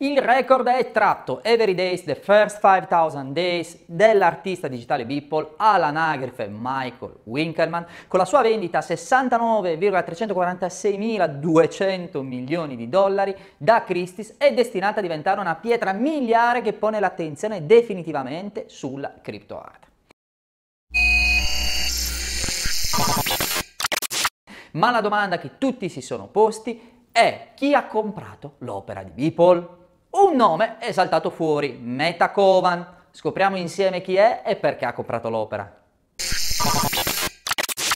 Il record è tratto Every Days, The First 5000 Days dell'artista digitale Beeple all'anagrafe Michael Winkelmann con la sua vendita a 69,346.200 milioni di dollari da Christie's è destinata a diventare una pietra miliare che pone l'attenzione definitivamente sulla criptoarte. Ma la domanda che tutti si sono posti è chi ha comprato l'opera di Beeple? Un nome è saltato fuori, Meta Kovan. Scopriamo insieme chi è e perché ha comprato l'opera.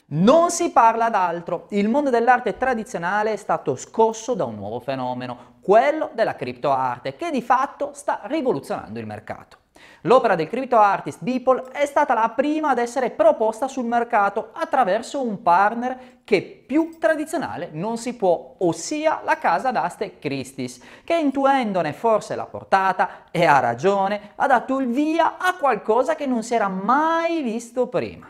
Non si parla d'altro. Il mondo dell'arte tradizionale è stato scosso da un nuovo fenomeno, quello della criptoarte, che di fatto sta rivoluzionando il mercato. L'opera del crypto artist Beeple è stata la prima ad essere proposta sul mercato attraverso un partner che più tradizionale non si può, ossia la casa d'aste Christie's, che intuendone forse la portata, e ha ragione, ha dato il via a qualcosa che non si era mai visto prima.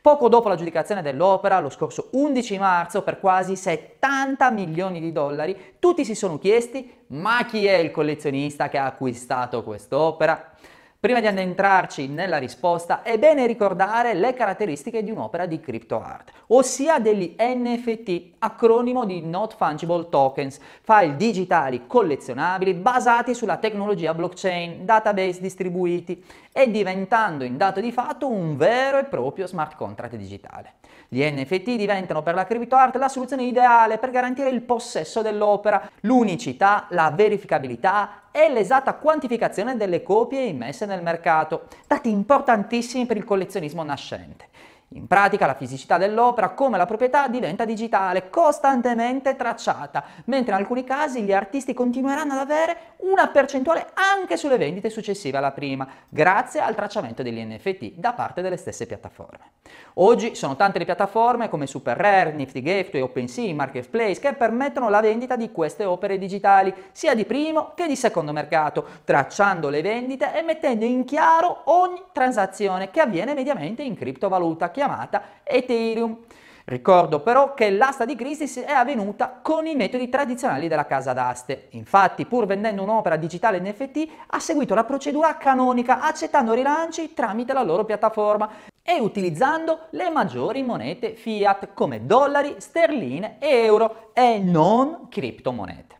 Poco dopo l'aggiudicazione dell'opera, lo scorso 11 marzo, per quasi 70 milioni di dollari, tutti si sono chiesti ma chi è il collezionista che ha acquistato quest'opera? Prima di addentrarci nella risposta è bene ricordare le caratteristiche di un'opera di art, ossia degli NFT, acronimo di Not Fungible Tokens, file digitali collezionabili basati sulla tecnologia blockchain, database distribuiti e diventando in dato di fatto un vero e proprio smart contract digitale. Gli NFT diventano per la art la soluzione ideale per garantire il possesso dell'opera, l'unicità, la verificabilità è l'esatta quantificazione delle copie immesse nel mercato, dati importantissimi per il collezionismo nascente. In pratica la fisicità dell'opera come la proprietà diventa digitale, costantemente tracciata, mentre in alcuni casi gli artisti continueranno ad avere una percentuale anche sulle vendite successive alla prima, grazie al tracciamento degli NFT da parte delle stesse piattaforme. Oggi sono tante le piattaforme come SuperRare, Nifty Gateway, OpenSea, Marketplace che permettono la vendita di queste opere digitali, sia di primo che di secondo mercato, tracciando le vendite e mettendo in chiaro ogni transazione che avviene mediamente in criptovaluta, chiamata Ethereum. Ricordo però che l'asta di Christie's è avvenuta con i metodi tradizionali della casa d'aste. Infatti, pur vendendo un'opera digitale NFT, ha seguito la procedura canonica accettando rilanci tramite la loro piattaforma e utilizzando le maggiori monete fiat come dollari, sterline e euro e non criptomonete.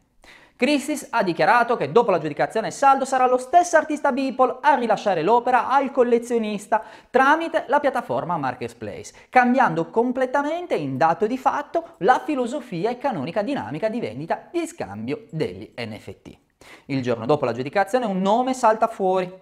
Christie's ha dichiarato che dopo l'aggiudicazione saldo sarà lo stesso artista Beeple a rilasciare l'opera al collezionista tramite la piattaforma Marketplace, cambiando completamente in dato di fatto la filosofia e canonica dinamica di vendita e scambio degli NFT. Il giorno dopo l'aggiudicazione un nome salta fuori,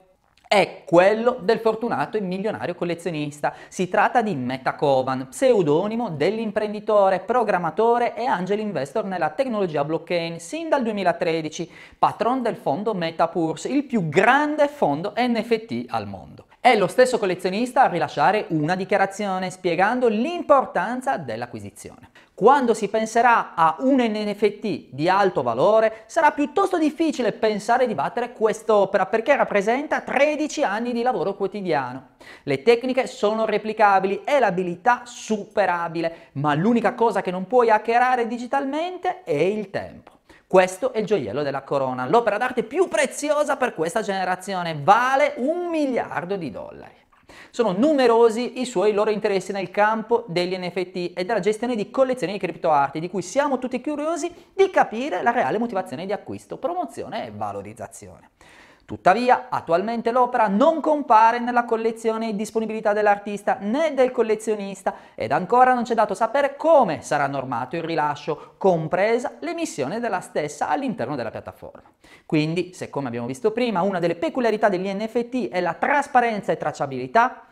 è quello del fortunato e milionario collezionista. Si tratta di Metacovan, pseudonimo dell'imprenditore, programmatore e angel investor nella tecnologia blockchain sin dal 2013, patron del fondo MetaPurs, il più grande fondo NFT al mondo. È lo stesso collezionista a rilasciare una dichiarazione spiegando l'importanza dell'acquisizione. Quando si penserà a un NFT di alto valore sarà piuttosto difficile pensare di battere quest'opera perché rappresenta 13 anni di lavoro quotidiano. Le tecniche sono replicabili e l'abilità superabile, ma l'unica cosa che non puoi hackerare digitalmente è il tempo. Questo è il gioiello della corona, l'opera d'arte più preziosa per questa generazione, vale un miliardo di dollari. Sono numerosi i suoi loro interessi nel campo degli NFT e della gestione di collezioni di criptoarte, di cui siamo tutti curiosi di capire la reale motivazione di acquisto, promozione e valorizzazione. Tuttavia, attualmente l'opera non compare nella collezione e disponibilità dell'artista né del collezionista ed ancora non c'è dato sapere come sarà normato il rilascio, compresa l'emissione della stessa all'interno della piattaforma. Quindi, se come abbiamo visto prima, una delle peculiarità degli NFT è la trasparenza e tracciabilità,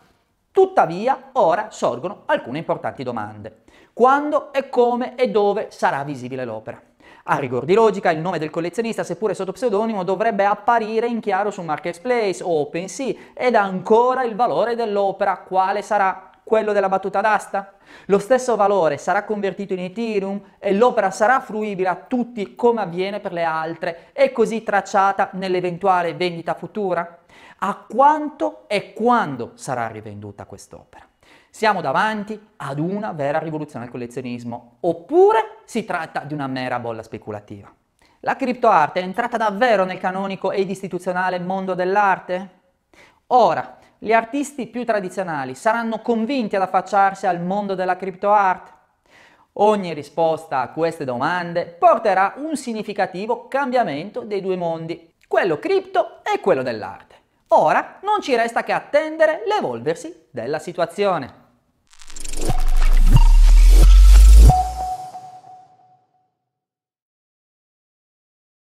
tuttavia ora sorgono alcune importanti domande. Quando e come e dove sarà visibile l'opera? A rigor di logica, il nome del collezionista, seppure sotto pseudonimo, dovrebbe apparire in chiaro su Marketplace o OpenSea ed ancora il valore dell'opera quale sarà? quello della battuta d'asta? Lo stesso valore sarà convertito in Ethereum e l'opera sarà fruibile a tutti come avviene per le altre e così tracciata nell'eventuale vendita futura? A quanto e quando sarà rivenduta quest'opera? Siamo davanti ad una vera rivoluzione al collezionismo, oppure si tratta di una mera bolla speculativa. La criptoarte è entrata davvero nel canonico ed istituzionale mondo dell'arte? Ora, gli artisti più tradizionali saranno convinti ad affacciarsi al mondo della criptoarte? Ogni risposta a queste domande porterà un significativo cambiamento dei due mondi, quello cripto e quello dell'arte. Ora non ci resta che attendere l'evolversi della situazione.